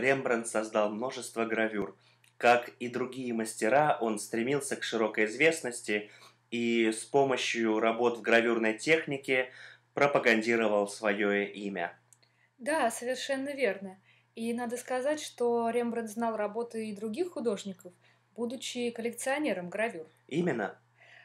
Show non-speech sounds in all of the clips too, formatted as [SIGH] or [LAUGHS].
Рембрандт создал множество гравюр. Как и другие мастера, он стремился к широкой известности и с помощью работ в гравюрной технике пропагандировал свое имя. Да, совершенно верно. И надо сказать, что Рембрандт знал работы и других художников, будучи коллекционером гравюр. Именно.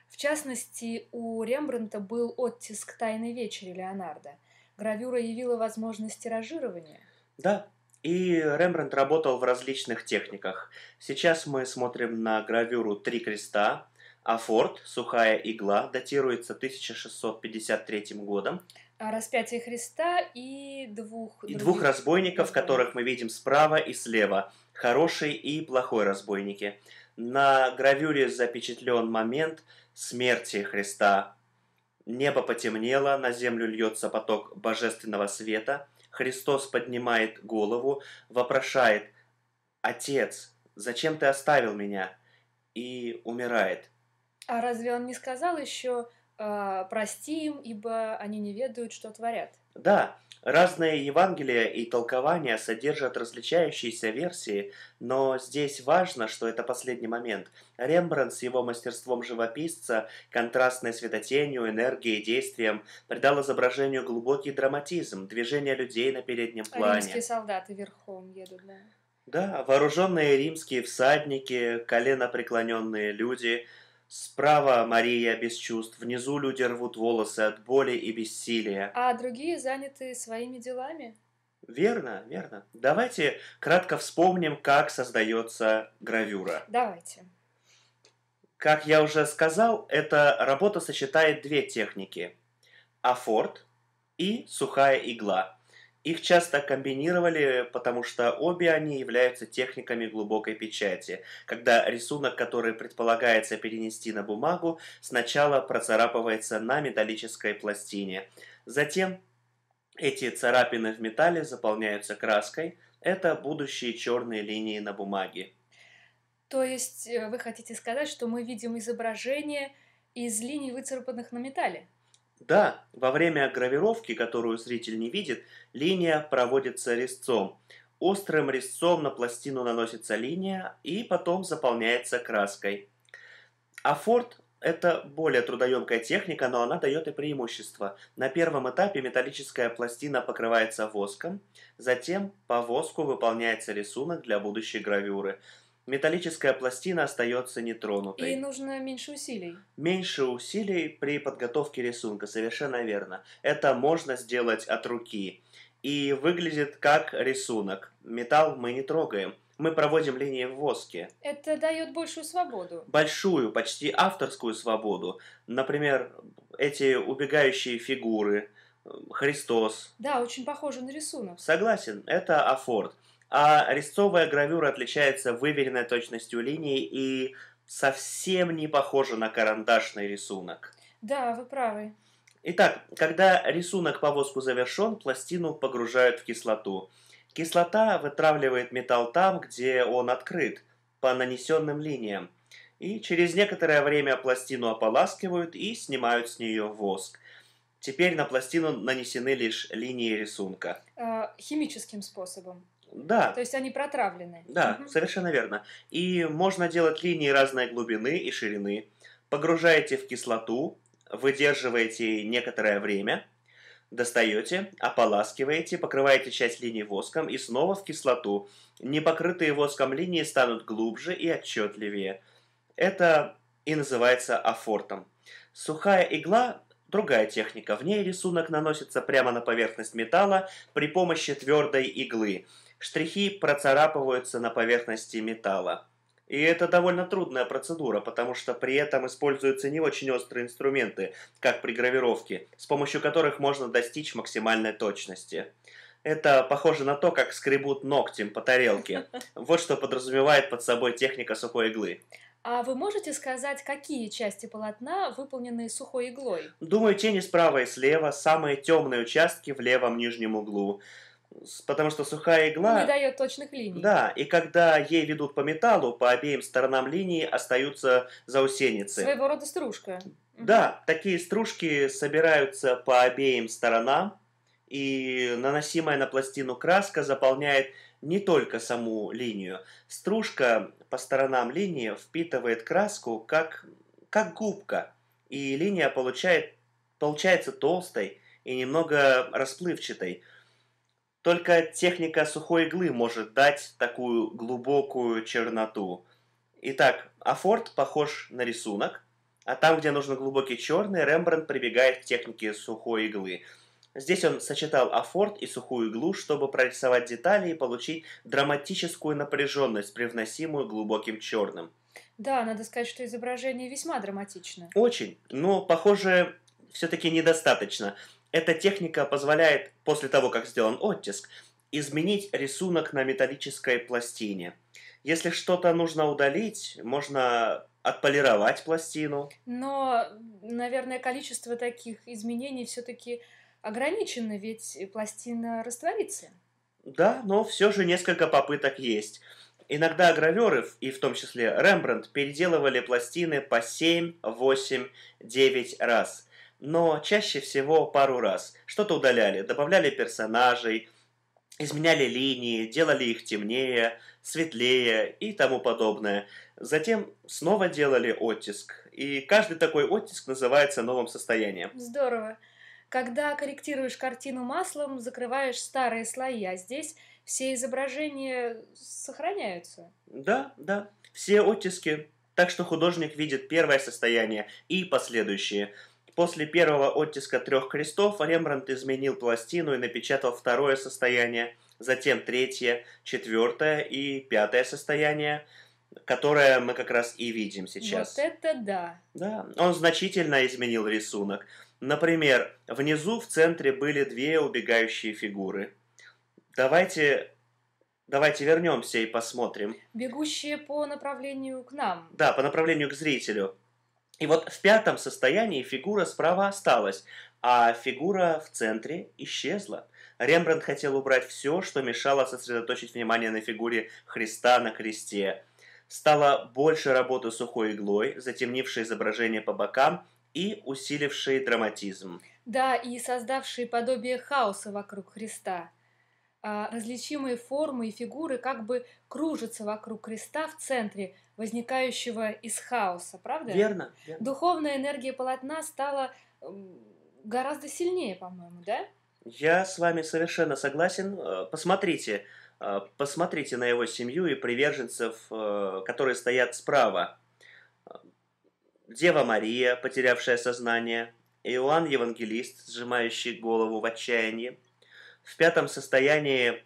В частности, у Рембрандта был оттиск «Тайной вечери» Леонардо. Гравюра явила возможность тиражирования. Да, и Рембрандт работал в различных техниках. Сейчас мы смотрим на гравюру «Три креста», а Форд «Сухая игла» датируется 1653 годом. А распятие Христа и двух... И двух разбойников, разбойников, которых мы видим справа и слева. Хороший и плохой разбойники. На гравюре запечатлен момент смерти Христа Небо потемнело, на землю льется поток божественного света. Христос поднимает голову, вопрошает «Отец, зачем ты оставил меня?» и умирает. А разве он не сказал еще «А, «Прости им, ибо они не ведают, что творят»? Да, Разные Евангелия и толкования содержат различающиеся версии, но здесь важно, что это последний момент. Рембрандт с его мастерством живописца, контрастной светотенью, энергией и действием придал изображению глубокий драматизм, движение людей на переднем а плане. Римские солдаты верхом едут, да? Да, вооруженные римские всадники, колено преклоненные люди – Справа Мария без чувств, внизу люди рвут волосы от боли и бессилия. А другие заняты своими делами? Верно, верно. Давайте кратко вспомним, как создается гравюра. Давайте. Как я уже сказал, эта работа сочетает две техники а – афорт и сухая игла – их часто комбинировали, потому что обе они являются техниками глубокой печати, когда рисунок, который предполагается перенести на бумагу, сначала процарапывается на металлической пластине. Затем эти царапины в металле заполняются краской. Это будущие черные линии на бумаге. То есть э, вы хотите сказать, что мы видим изображение из линий, выцарапанных на металле? Да, во время гравировки, которую зритель не видит, линия проводится резцом. Острым резцом на пластину наносится линия и потом заполняется краской. А форт это более трудоемкая техника, но она дает и преимущество. На первом этапе металлическая пластина покрывается воском, затем по воску выполняется рисунок для будущей гравюры – металлическая пластина остается нетронутой. И нужно меньше усилий. Меньше усилий при подготовке рисунка, совершенно верно. Это можно сделать от руки. И выглядит как рисунок. Металл мы не трогаем. Мы проводим линии в воске. Это дает большую свободу. Большую, почти авторскую свободу. Например, эти убегающие фигуры, э, Христос. Да, очень похоже на рисунок. Согласен, это афорт. А резцовая гравюра отличается выверенной точностью линий и совсем не похожа на карандашный рисунок. Да, вы правы. Итак, когда рисунок по воску завершен, пластину погружают в кислоту. Кислота вытравливает металл там, где он открыт, по нанесенным линиям. И через некоторое время пластину ополаскивают и снимают с нее воск. Теперь на пластину нанесены лишь линии рисунка. А, химическим способом. Да. То есть они протравлены. Да, угу. совершенно верно. И можно делать линии разной глубины и ширины. Погружаете в кислоту, выдерживаете некоторое время, достаете, ополаскиваете, покрываете часть линии воском и снова в кислоту. Непокрытые воском линии станут глубже и отчетливее. Это и называется афортом. Сухая игла Другая техника. В ней рисунок наносится прямо на поверхность металла при помощи твердой иглы. Штрихи процарапываются на поверхности металла. И это довольно трудная процедура, потому что при этом используются не очень острые инструменты, как при гравировке, с помощью которых можно достичь максимальной точности. Это похоже на то, как скребут ногтем по тарелке. [LAUGHS] Вот что подразумевает под собой техника сухой иглы. А вы можете сказать, какие части полотна выполнены сухой иглой? Думаю, тени справа и слева, самые темные участки в левом нижнем углу. Потому что сухая игла... Не дает точных линий. Да, и когда ей ведут по металлу, по обеим сторонам линии остаются заусеницы. Своего рода стружка. Да, такие стружки собираются по обеим сторонам, и наносимая на пластину краска заполняет не только саму линию. Стружка по сторонам линии впитывает краску как, как губка, и линия получает, получается толстой и немного расплывчатой. Только техника сухой иглы может дать такую глубокую черноту. Итак, афорт похож на рисунок, а там, где нужен глубокий черный, Рембрандт прибегает к технике сухой иглы – Здесь он сочетал афорт и сухую иглу, чтобы прорисовать детали и получить драматическую напряженность, привносимую глубоким черным. Да, надо сказать, что изображение весьма драматично. Очень, но, похоже, все-таки недостаточно. Эта техника позволяет, после того, как сделан оттиск, изменить рисунок на металлической пластине. Если что-то нужно удалить, можно отполировать пластину. Но, наверное, количество таких изменений все-таки ограничены, ведь пластина растворится. Да, но все же несколько попыток есть. Иногда граверы, и в том числе Рембрандт, переделывали пластины по 7, 8, 9 раз. Но чаще всего пару раз. Что-то удаляли, добавляли персонажей, изменяли линии, делали их темнее, светлее и тому подобное. Затем снова делали оттиск. И каждый такой оттиск называется новым состоянием. Здорово. Когда корректируешь картину маслом, закрываешь старые слои, а здесь все изображения сохраняются. Да, да, все оттиски. Так что художник видит первое состояние и последующие. После первого оттиска трех крестов Рембрандт изменил пластину и напечатал второе состояние, затем третье, четвертое и пятое состояние, которое мы как раз и видим сейчас. Вот это да. Да, он значительно изменил рисунок. Например, внизу в центре были две убегающие фигуры. Давайте, давайте вернемся и посмотрим. Бегущие по направлению к нам. Да, по направлению к зрителю. И вот в пятом состоянии фигура справа осталась, а фигура в центре исчезла. Рембрандт хотел убрать все, что мешало сосредоточить внимание на фигуре Христа на кресте. Стало больше работы сухой иглой, затемнившее изображение по бокам и усилившие драматизм. Да, и создавшие подобие хаоса вокруг Христа. А, различимые формы и фигуры как бы кружатся вокруг креста в центре, возникающего из хаоса, правда? Верно. верно. Духовная энергия полотна стала гораздо сильнее, по-моему, да? Я с вами совершенно согласен. Э, посмотрите, э, посмотрите на его семью и приверженцев, э, которые стоят справа Дева Мария, потерявшая сознание, Иоанн Евангелист, сжимающий голову в отчаянии. В пятом состоянии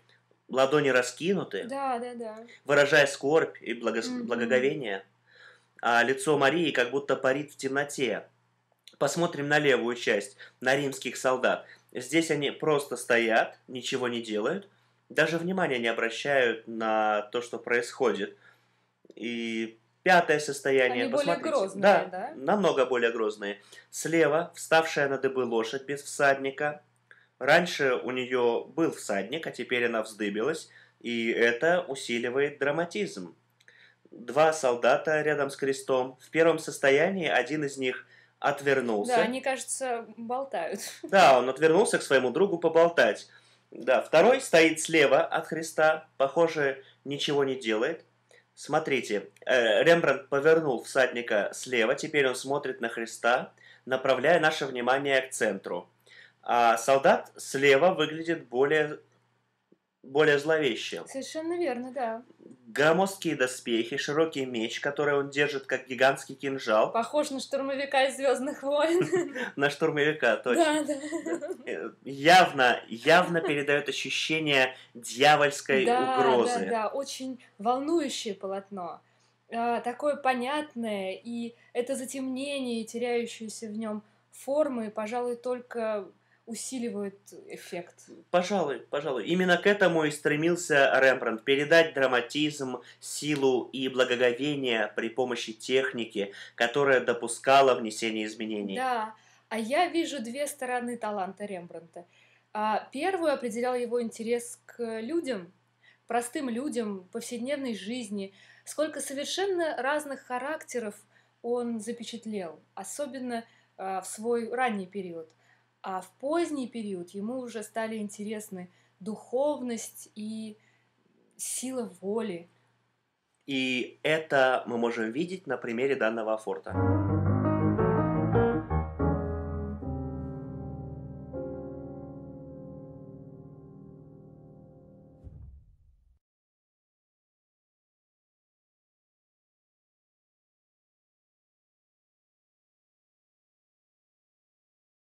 ладони раскинуты, да, да, да. выражая скорбь и благо... mm-hmm. благоговение, а лицо Марии как будто парит в темноте. Посмотрим на левую часть, на римских солдат. Здесь они просто стоят, ничего не делают, даже внимания не обращают на то, что происходит. И Пятое состояние. Они посмотрите. более грозные, да, да? Намного более грозные. Слева вставшая на дыбы лошадь без всадника. Раньше у нее был всадник, а теперь она вздыбилась, и это усиливает драматизм. Два солдата рядом с крестом. В первом состоянии один из них отвернулся. Да, они, кажется, болтают. Да, он отвернулся к своему другу поболтать. Да, второй стоит слева от Христа, похоже, ничего не делает. Смотрите, э, Рембрандт повернул всадника слева, теперь он смотрит на Христа, направляя наше внимание к центру. А солдат слева выглядит более более зловеще. Совершенно верно, да. Громоздкие доспехи, широкий меч, который он держит как гигантский кинжал. Похож на штурмовика из Звездных войн. [LAUGHS] На штурмовика, точно. Да, да. Э, явно, явно передает ощущение дьявольской да, угрозы. Да, да, очень волнующее полотно. А, такое понятное, и это затемнение, теряющееся в нем формы, пожалуй, только усиливают эффект. Пожалуй, пожалуй. Именно к этому и стремился Рембрандт. Передать драматизм, силу и благоговение при помощи техники, которая допускала внесение изменений. Да, а я вижу две стороны таланта Рембрандта. А, первую определял его интерес к людям, простым людям, повседневной жизни. Сколько совершенно разных характеров он запечатлел, особенно а, в свой ранний период – а в поздний период ему уже стали интересны духовность и сила воли. И это мы можем видеть на примере данного форта.